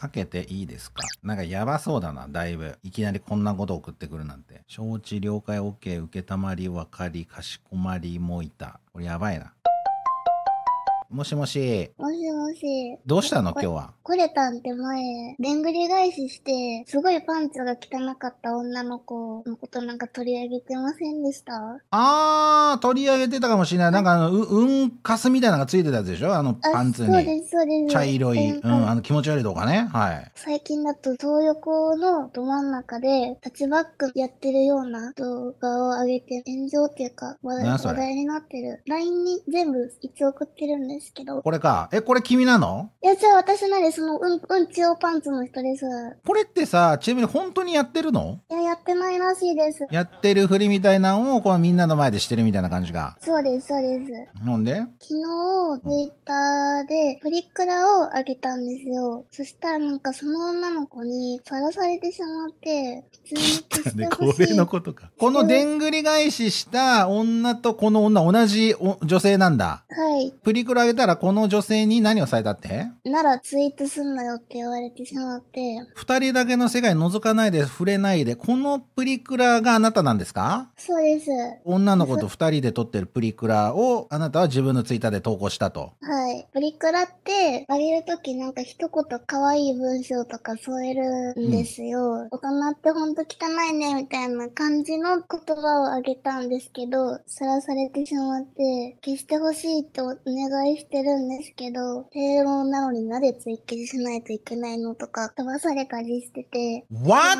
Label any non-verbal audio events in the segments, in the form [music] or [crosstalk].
かけていいですかなんかやばそうだな、だいぶ。いきなりこんなこと送ってくるなんて。承知、了解、OK、受けたまり、分かり、かしこまり、もいた。これやばいな。もしもし。もしもし。どうしたの今日は。コれたんって前、でんぐり返しして、すごいパンツが汚かった女の子のことなんか取り上げてませんでしたあー、取り上げてたかもしれない。なんかあの、う、うんかすみたいなのがついてたやつでしょあのパンツに。そうです、そうです。茶色い、うん、あの気持ち悪いとかね。はい。最近だと、東横のど真ん中で、タッチバックやってるような動画を上げて、炎上っていうか、話題になってる。LINE に全部一応送ってるんですですけど。これか。え、これ君なのいや、じゃあ私なりその、うん、うんちおパンツの人です。これってさ、ちなみに本当にやってるのいや、やってないらしいです。やってるふりみたいなのを、このみんなの前でしてるみたいな感じが。そうです、そうです。なんで昨日、ツイッターでプリクラをあげたんですよ。そしたらなんかその女の子に、にさらされてしまって、[laughs] 普通に消してしい。のことか。このでんぐり返しした女とこの女同じ女性なんだ。はい。プリクラあげたらこの女性に何をされたってならツイートすんなよって言われてしまって。二人だけの世界覗かないで触れないで、このプリクラがあなたなんですかそうです。女の子と二人で撮ってるプリクラをあなたは自分のツイッターで投稿したと。はい。プリクラってあげるときなんか一言可愛い文章とか添えるんですよ。うん、大人ってほんと汚いねみたいな感じの言葉をあげたんですけど、さらされてしまって、消してほしいってお願いしてるんですけど、低音なのになぜ追記しないといけないのとか飛ばされたりしてて。What?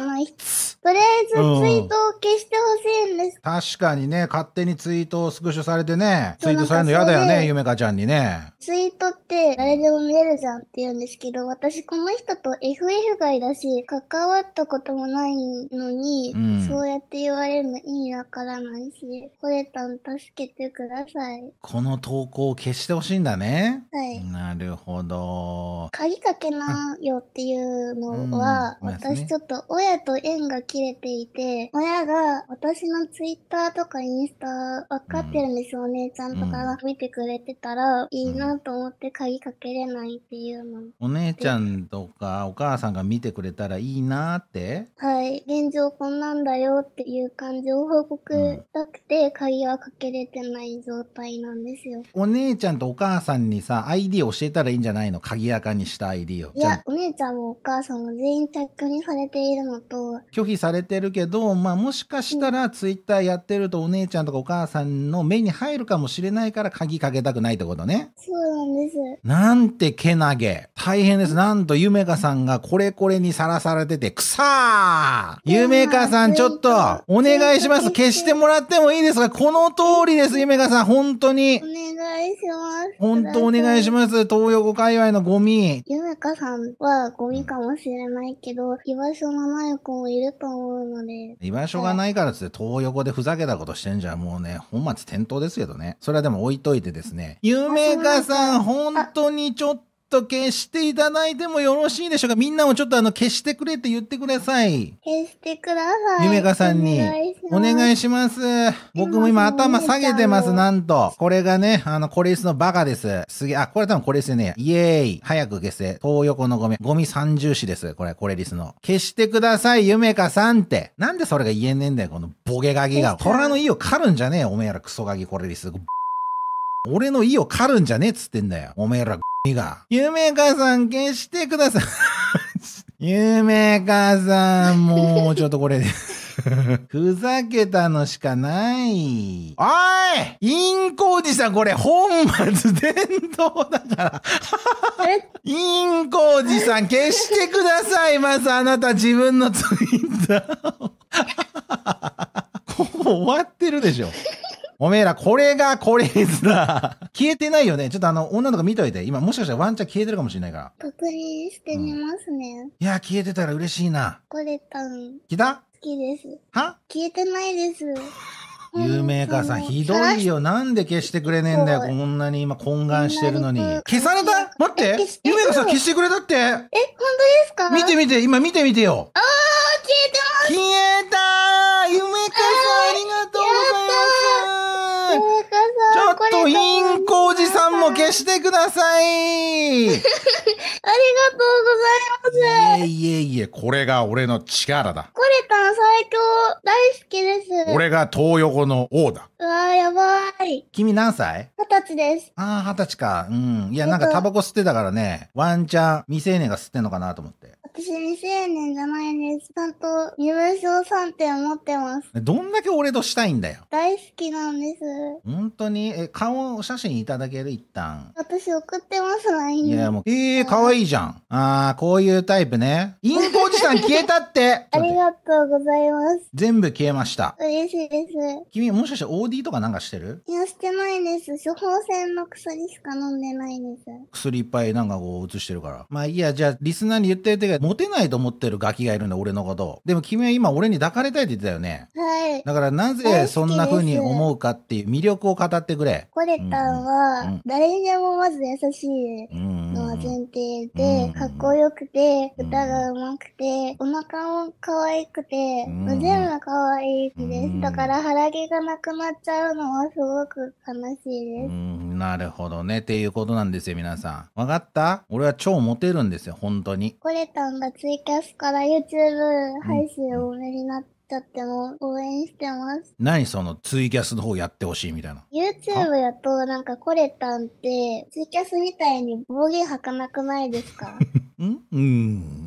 とりあえずツイートを消してほしいんです、確かにね、勝手にツイートをスクショされてね、ツイートされるの嫌だよね、ゆめかちゃんにね。ツイートって誰でも見れるじゃんって言うんですけど、私この人と FF 外だし、関わったこともないのに、うん、そうやって言われるの意味わからないし、ホレタん助けてください。この投稿を消してほしいんだね。はい。なるほど。鍵かけなよっていうのは、うん私ちょっと親と縁が切れていて、親が私のツイッターとかインスタ分かってるんですよ、お姉ちゃんとかが見てくれてたら、いいなと思って鍵かけれないっていうの。お姉ちゃんとかお母さんが見てくれたらいいなってはい、現状こんなんだよっていう感じを報告したくて、鍵はかけれてない状態なんですよ。お姉ちゃんとお母さんにさ、ID 教えたらいいんじゃないの鍵垢にした ID を。いや、お姉ちゃんもお母さんも全員着にされているのと、拒否されてるけど、まあ、もしかしたらツイッターやってるとお姉ちゃんとかお母さんの目に入るかもしれないから鍵かけたくないってことね。そうなんです。なんてけなげ。大変です。なんとゆめかさんがこれこれにさらされてて、くさーゆめかさんちょっとお願いします。消してもらってもいいですかこの通りです、ゆめかさん。本当に。お願いします。本当お願いします。東横界隈のゴミ。ゆめかさんはゴミかもしれないけど、居場所のない子もいると思うので。居場所がないからつって、東横でふざけたことしてんじゃ、もうね、本末転倒ですけどね。それはでも置いといてですね。夢かさん、本当にちょっと、消していただいてもよろしいでしょうかみんなもちょっとあの消してくれって言ってください。消してください。夢かさんに。お願いします。僕も今頭下げてます、なんと。これがね、あの、コレイスのバカです。すげえ、あ、これ多分コレイスね、イエーイ。早く消せ。東横のゴミ。ゴミ三重視です。これ、コレリスの。消してください、夢かさんって。なんでそれが言えねえんだよ、このボゲガギが。虎の意を狩るんじゃねえよ、おめえらクソガキコレリス。俺の意を狩るんじゃねえっつってんだよ。おめえらゴミが。夢かさん消してください。[laughs] 夢かさん、もうちょっとこれで [laughs] ふざけたのしかない。おいインコおじさん、これ本末伝統だから。インコおじさん、消してください。まずあなた自分のツイッターを。[laughs] こう終わってるでしょ。おめえら、これがこれですな。消えてないよね。ちょっとあの、女の子見といて。今、もしかしたらワンチャン消えてるかもしれないから。確認してみますね。うん、いや、消えてたら嬉しいな。来れたん。来たきです。は消えてないです。有名化さん、ひどいよ。なんで消してくれねえんだよ。こんなに今懇願してるのに。消された待って。有名化さん消してくれたって。え、本当ですか見て見て、今見て見てよ。あー、消えて消えた有名化さん、ありがとうございます。ちょっとインコしてください [laughs] ありがとうございますいえいえいえ、これが俺の力だ。コレタン最強大好きです。俺が東横の王だ。うわやばい。君何歳二十歳です。ああ、二十歳か。うん。いや、なんかタバコ吸ってたからね、ワンチャン未成年が吸ってんのかなと思って。私未成年じゃないんです。ちゃんと身分証3点持ってます。どんだけ俺としたいんだよ。大好きなんです。本当にえ、顔写真いただける一旦。私送ってます、l i いや、もう、えー、可愛いじゃん。あー、こういうタイプね。インコおじさん消えたって [laughs] ありがとうございます。全部消えました。嬉しいです。君、もしかして OD とかなんかしてるいや、してないです。処方箋の薬しか飲んでないです。薬いっぱいなんかこう映してるから。まあいいや、じゃあ、リスナーに言ってるてモテないと思ってるガキがいるんだ、俺のこと。でも君は今俺に抱かれたいって言ってたよね。はい。だからなぜそんな風に思うかっていう魅力を語ってくれ。コレタンは、誰にでもまず優しいの前提で、かっこよくて、歌が上手くて、お腹も可愛くて、全部可愛いです。だから腹毛がなくなっちゃうのはすごく悲しいです。なるほどね。っていうことなんですよ、皆さん。わかった俺は超モテるんですよ、本当に。コレタンがツイキャスから YouTube 配信をおめになって、とっても応援してます。何そのツイキャスの方やってほしいみたいな。YouTube やとなんか来れたんってツイキャスみたいに暴言吐かなくないですかん [laughs] うん。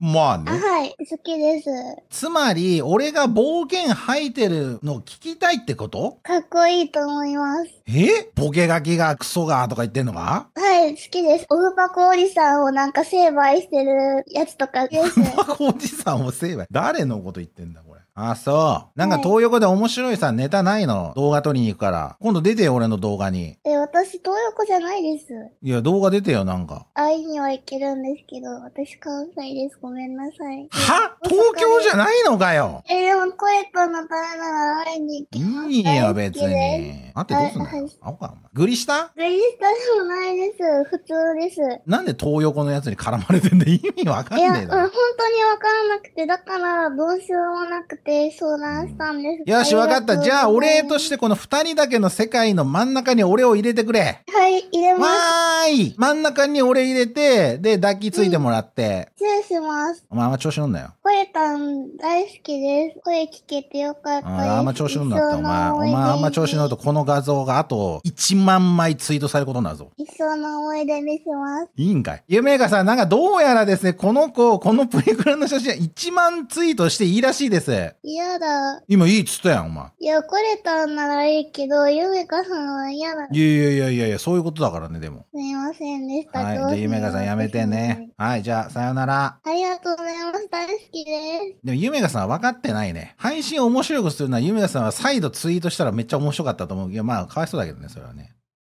まあね。はい、好きです。つまり、俺が暴言吐いてるの聞きたいってことかっこいいと思います。えボケガキがクソがとか言ってんのかはい、好きです。オフパコおじさんをなんか成敗してるやつとかです。オフパコおじさんを成敗誰のこと言ってんだ、これ。あ、そう。なんか東横で面白いさ、ネタないの動画撮りに行くから。今度出てよ、俺の動画に。え、私、東横じゃないです。いや、動画出てよ、なんか。会いには行けるんですけど、私、関西です。ごめんなさい。は東京じゃないのかよえ、でも、声とのためなら会いに行きいいよ、別に。あってどうすんだよ。あおか、お前。グリしたグリしたでもないです。普通です。なんで東横のやつに絡まれてんだ意味わかんいねえうんだろ本当にわからなくて、だから、どうしようもなくて相談したんです。よし、わかった。じゃあ、お礼としてこの二人だけの世界の真ん中に俺を入れてくれ。はい、入れます。わい。真ん中に俺入れて、で、抱きついてもらって。失礼します。お前あんま調子乗んなよ。声たん大好きです。声聞けてよかったです。あんま調子乗んなって、お前。お前あんま調子乗ると、この画像があと1万枚ツイートされることになるぞ。1そうな思い出にします。いいんかい。夢がさん、なんかどうやらですね、この子、このプリクラの写真は1万ツイートしていいらしいです。嫌だ。今いいっつったやん、お前。いや、これたんならいいけど、夢がさんは嫌だ。いやいやいやいやいや、そういうことだからね、でも。すいませんでした。はい、じゃあ夢がさんやめてね。はい、じゃあ、さよなら。ありがとうございます。大好きです。でも、夢がさんは分かってないね。配信を面白くするのは、夢がさんは再度ツイートしたらめっちゃ面白かったと思う。いや、まあ、かわいそうだけどね、それはね。